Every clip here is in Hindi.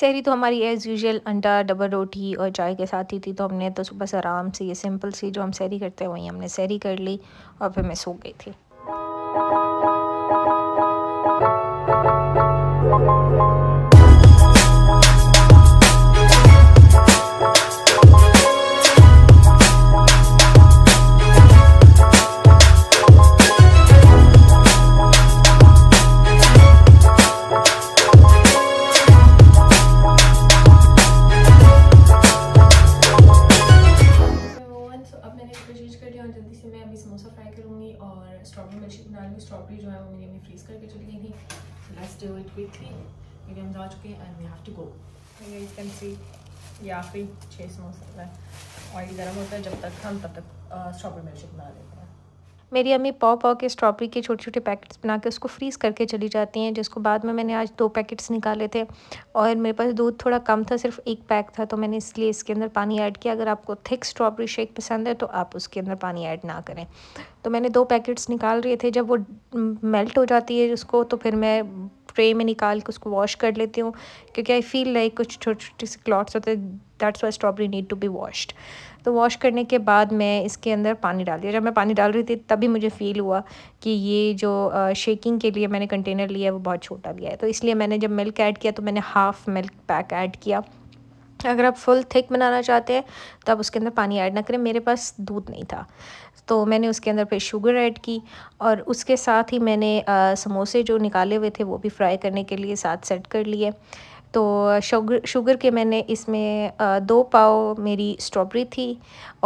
सहरी तो हमारी एज़ यूजल अंडा डबल रोटी और चाय के साथ ही थी तो हमने तो बस आराम से ये सिंपल सी जो हम सहरी करते हैं वहीं हमने सहरी कर ली और फिर मैं सो गई थी स्ट्रॉबेरी जो है वो मेरी अपनी फ्रीज करके चली गई थी so let's do it quickly क्योंकि हम जा चुके हैं and we have to go you can see या फिर छः समोसा ऑयल गर्म होता है जब तक हम तब तक स्ट्रॉबेरी मिल्क बना लेते हैं मेरी अम्मी पाव पाव के स्ट्रॉबेरी के छोटे छोटे पैकेट्स बना के उसको फ्रीज़ करके चली जाती हैं जिसको बाद में मैंने आज दो पैकेट्स निकाले थे और मेरे पास दूध थोड़ा कम था सिर्फ एक पैक था तो मैंने इसलिए इसके अंदर पानी ऐड किया अगर आपको थिक स्ट्रॉबेरी शेक पसंद है तो आप उसके अंदर पानी ऐड ना करें तो मैंने दो पैकेट्स निकाल रहे थे जब वो मेल्ट हो जाती है उसको तो फिर मैं स्प्रे में निकाल के उसको वॉश कर लेती हूँ क्योंकि आई फील लाइक कुछ छोटे छोटे से क्लॉट्स होते हैं that's why strawberry need to be washed तो वॉश करने के बाद मैं इसके अंदर पानी डाल दिया जब मैं पानी डाल रही थी तभी मुझे फ़ील हुआ कि ये जो शेकिंग के लिए मैंने कंटेनर लिया है वो बहुत छोटा लिया है तो इसलिए मैंने जब मिल्क ऐड किया तो मैंने हाफ़ मिल्क पैक ऐड किया अगर आप फुल थिक बनाना चाहते हैं तो आप उसके अंदर पानी ऐड ना करें मेरे पास दूध नहीं था तो मैंने उसके अंदर फिर शुगर ऐड की और उसके साथ ही मैंने आ, समोसे जो निकाले हुए थे वो भी फ्राई करने के लिए साथ सेट कर लिए तो शुगर शुगर के मैंने इसमें दो पाव मेरी स्ट्रॉबेरी थी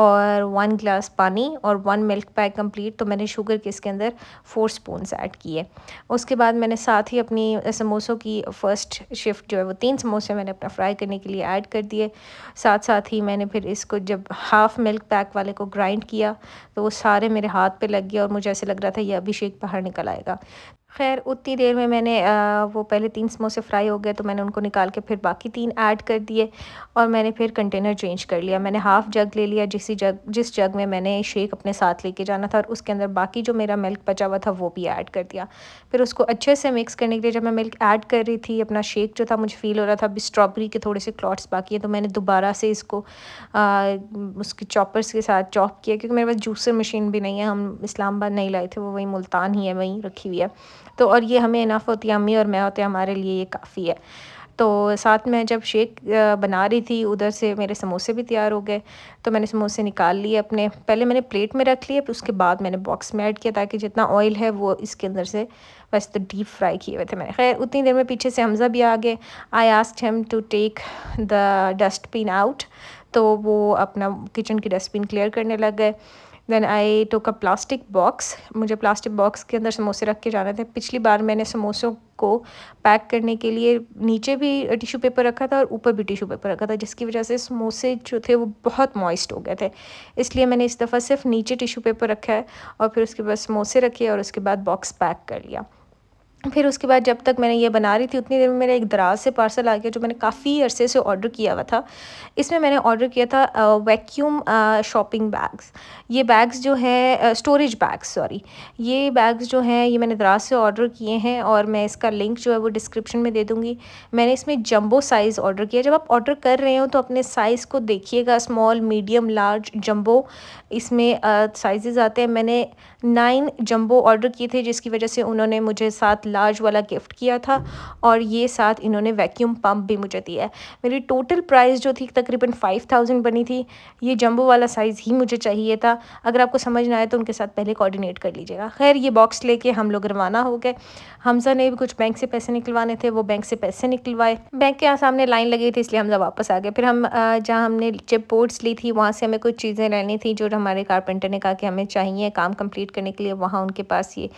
और वन ग्लास पानी और वन मिल्क पैक कंप्लीट तो मैंने शुगर के इसके अंदर फोर स्पून ऐड किए उसके बाद मैंने साथ ही अपनी समोसों की फ़र्स्ट शिफ्ट जो है वो तीन समोसे मैंने अपना फ्राई करने के लिए ऐड कर दिए साथ साथ ही मैंने फिर इसको जब हाफ़ मिल्क पैक वाले को ग्राइंड किया तो वो सारे मेरे हाथ पे लग गया और मुझे ऐसे लग रहा था ये अभिषेक बाहर निकल आएगा खैर उतनी देर में मैंने आ, वो पहले तीन समोसे फ्राई हो गए तो मैंने उनको निकाल के फिर बाकी तीन ऐड कर दिए और मैंने फिर कंटेनर चेंज कर लिया मैंने हाफ़ जग ले लिया जिस जग जिस जग में मैंने शेक अपने साथ लेके जाना था और उसके अंदर बाकी जो मेरा मिल्क बचा हुआ था वो भी ऐड कर दिया फिर उसको अच्छे से मिक्स करने के लिए जब मैं मिल्क ऐड कर रही थी अपना शेक जो था मुझे फ़ील हो रहा था अभी स्ट्रॉबेरी के थोड़े से क्लॉट्स बाकी है तो मैंने दोबारा से इसको उसके चॉपर्स के साथ चॉप किया क्योंकि मेरे पास जूसर मशीन भी नहीं है हम इस्लामाबाद नहीं लाए थे वो वहीं मुल्तान ही है वहीं रखी हुई है तो और ये हमें इनफ होती है अम्मी और मैं होते हमारे लिए ये काफ़ी है तो साथ में जब शेक बना रही थी उधर से मेरे समोसे भी तैयार हो गए तो मैंने समोसे निकाल लिए अपने पहले मैंने प्लेट में रख लिए उसके बाद मैंने बॉक्स में ऐड किया ताकि जितना ऑयल है वो इसके अंदर से वैसे तो डीप फ्राई किए हुए थे मैंने खैर उतनी देर में पीछे से हमज़ा भी आ गए I asked him to take the dustbin out तो वो अपना किचन की डस्टबिन क्लियर करने लग गए then I took a plastic box मुझे प्लास्टिक बॉक्स के अंदर समोसे रख के जाना था पिछली बार मैंने समोसों को पैक करने के लिए नीचे भी टिशू पेपर रखा था और ऊपर भी टिशू पेपर रखा था जिसकी वजह से समोसे जो थे वो बहुत मॉइस्ट हो गए थे इसलिए मैंने इस दफ़ा सिर्फ नीचे टिशू पेपर रखा है और फिर उसके बाद समोसे रखे और उसके बाद बॉक्स पैक कर लिया फिर उसके बाद जब तक मैंने ये बना रही थी उतनी देर में मेरा एक दराज से पार्सल आ गया जो मैंने काफ़ी अरसे से ऑर्डर किया हुआ था इसमें मैंने ऑर्डर किया था वैक्यूम शॉपिंग बैग्स ये बैग्स जो है स्टोरेज बैग्स सॉरी ये बैग्स जो हैं ये मैंने दराज से ऑर्डर किए हैं और मैं इसका लिंक जो है वो डिस्क्रिप्शन में दे दूँगी मैंने इसमें जम्बो साइज़ ऑर्डर किया जब आप ऑर्डर कर रहे हो तो अपने साइज़ को देखिएगा स्मॉल मीडियम लार्ज जम्बो इसमें साइज़ आते हैं मैंने नाइन जम्बो ऑर्डर किए थे जिसकी वजह से उन्होंने मुझे सात लार्ज वाला गिफ्ट किया था और ये साथ इन्होंने वैक्यूम पंप भी मुझे दिया है मेरी टोटल प्राइस जो थी तकरीबन फाइव थाउजेंड बनी थी ये जंबो वाला साइज़ ही मुझे चाहिए था अगर आपको समझ ना आए तो उनके साथ पहले कोऑर्डिनेट कर लीजिएगा खैर ये बॉक्स लेके हम लोग रवाना हो गए हमजा ने भी कुछ बैंक से पैसे निकलवाने थे वो बैंक से पैसे निकलवाए बैंक के यहाँ सामने लाइन लगी थी इसलिए हमजा वापस आ गए फिर हम जहाँ हमने चिप बोर्ड्स ली थी वहाँ से हमें कुछ चीज़ें लेनी थी जो हमारे कारपेंटर ने कहा कि हमें चाहिए काम कंप्लीट करने के लिए वहाँ उनके पास ये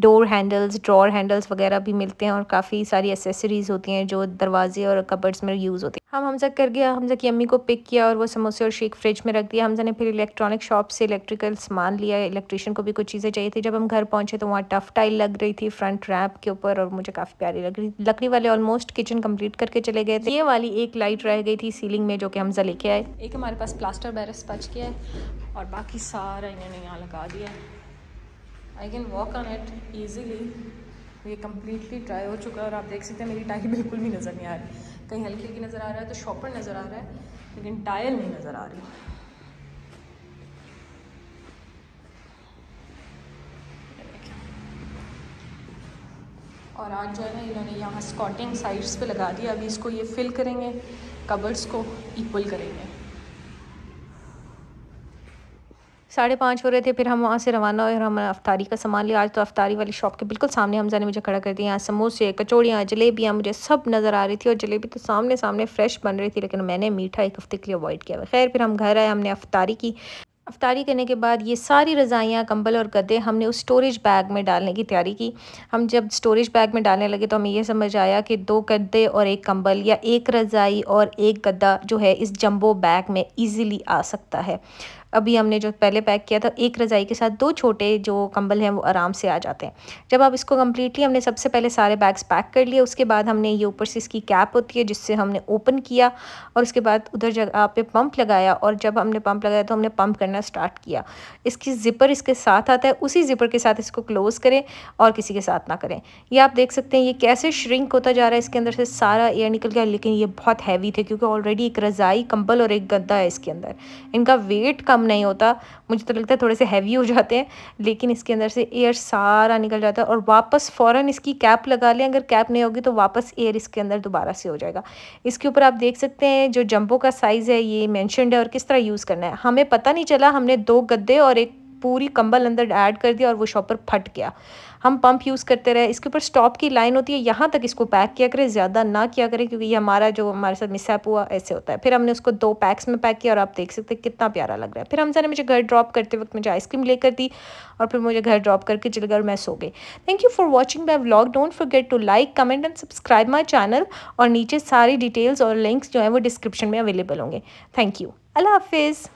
door handles drawer handles bottles वगैरह भी मिलते हैं और काफ़ी सारी एसेसरीज़ होती हैं जो दरवाजे और कबर्ड्स में यूज़ होती हैं हम हमजा कर गया हमजा की अम्मी को पिक किया और वो समोसे और शेक फ्रिज में रख दिया हमजा ने फिर इलेक्ट्रॉनिक शॉप से इलेक्ट्रिकल सामान लिया इलेक्ट्रिशियन को भी कुछ चीज़ें चाहिए थी जब हम घर पहुँचे तो वहाँ टफ टाइल लग रही थी फ्रंट रैप के ऊपर और मुझे काफ़ी प्यारी लग रही लकड़ी वाले ऑलमोस्ट किचन कम्प्लीट करके चले गए थे ये वाली एक लाइट रह गई थी सीलिंग में जो कि हमजा लेके आए एक हमारे पास प्लास्टर बैरस बच गया है और बाकी सारा इन्होंने यहाँ लगा दिया है I can walk on it easily तो ये कम्प्लीटली ड्राई हो चुका है और आप देख सकते हैं मेरी टाई बिल्कुल भी नज़र नहीं आ रही कहीं हल्की हल्की नज़र आ रहा है तो शॉपर नज़र आ रहा है लेकिन टायल नहीं नज़र आ रही और आज जो है ना इन्होंने यहाँ स्कॉटिंग साइड्स पे लगा दिया अभी इसको ये फिल करेंगे कबर्स को इक्वल करेंगे साढ़े पाँच हो रहे थे फिर हम वहाँ से रवाना हुए और हमने अफ्तारी का सामान लिया आज तो अफ्तारी वाली शॉप के बिल्कुल सामने हमजा ने मुझे खड़ा कर दिया यहाँ समोसे कचौड़ियाँ जलेबियाँ मुझे सब नज़र आ रही थी और जलेबी तो सामने सामने फ्रेश बन रही थी लेकिन मैंने मीठा एक हफ्ते के लिए अवॉइड किया खैर फिर हम घर आए हमने अफ्तारी की अफ्तारी करने के बाद ये सारी रज़ाइयाँ कंबल और गद्दे हमने उस स्टोरेज बैग में डालने की तैयारी की हम जब स्टोरेज बैग में डालने लगे तो हमें यह समझ आया कि दो गद्दे और एक कंबल या एक रज़ाई और एक गद्दा जो है इस जम्बो बैग में ईज़िली आ सकता है अभी हमने जो पहले पैक किया था एक रज़ाई के साथ दो छोटे जो कंबल हैं वो आराम से आ जाते हैं जब आप इसको कम्प्लीटली हमने सबसे पहले सारे बैग्स पैक कर लिए उसके बाद हमने ये ऊपर से इसकी कैप होती है जिससे हमने ओपन किया और उसके बाद उधर जगह पे पंप लगाया और जब हमने पंप लगाया तो हमने पंप करना स्टार्ट किया इसकी ज़िपर इसके साथ आता है उसी ज़िपर के साथ इसको क्लोज़ करें और किसी के साथ ना करें ये आप देख सकते हैं ये कैसे श्रिंक होता जा रहा है इसके अंदर से सारा एयर निकल गया लेकिन ये बहुत हैवी थे क्योंकि ऑलरेडी एक रज़ाई कंबल और एक गद्दा है इसके अंदर इनका वेट कम कम नहीं होता मुझे तो लगता है थोड़े से हैवी हो जाते हैं लेकिन इसके अंदर से एयर सारा निकल जाता है और वापस फ़ौर इसकी कैप लगा लें अगर कैप नहीं होगी तो वापस एयर इसके अंदर दोबारा से हो जाएगा इसके ऊपर आप देख सकते हैं जो जम्बो का साइज़ है ये मैंशनड है और किस तरह यूज़ करना है हमें पता नहीं चला हमने दो गद्दे और एक पूरी कंबल अंदर ऐड कर दिया और वो शॉपर फट गया हम पंप यूज़ करते रहे इसके ऊपर स्टॉप की लाइन होती है यहाँ तक इसको पैक किया करें ज़्यादा ना किया करें क्योंकि ये हमारा जो हमारे साथ मिसअप हुआ ऐसे होता है फिर हमने उसको दो पैक्स में पैक किया और आप देख सकते हैं कितना प्यारा लग रहा है फिर हमजा ने मुझे घर ड्रॉप करते वक्त मुझे आइसक्रीम लेकर दी और फिर मुझे घर ड्रॉप करके चल गया और मैं सो गई thank you for watching my vlog don't forget to like comment and subscribe my channel और नीचे सारी डिटेल्स और लिंक्स जो हैं वो डिस्क्रिप्शन में अवेलेबल होंगे थैंक यू अल्लाह हाफिज़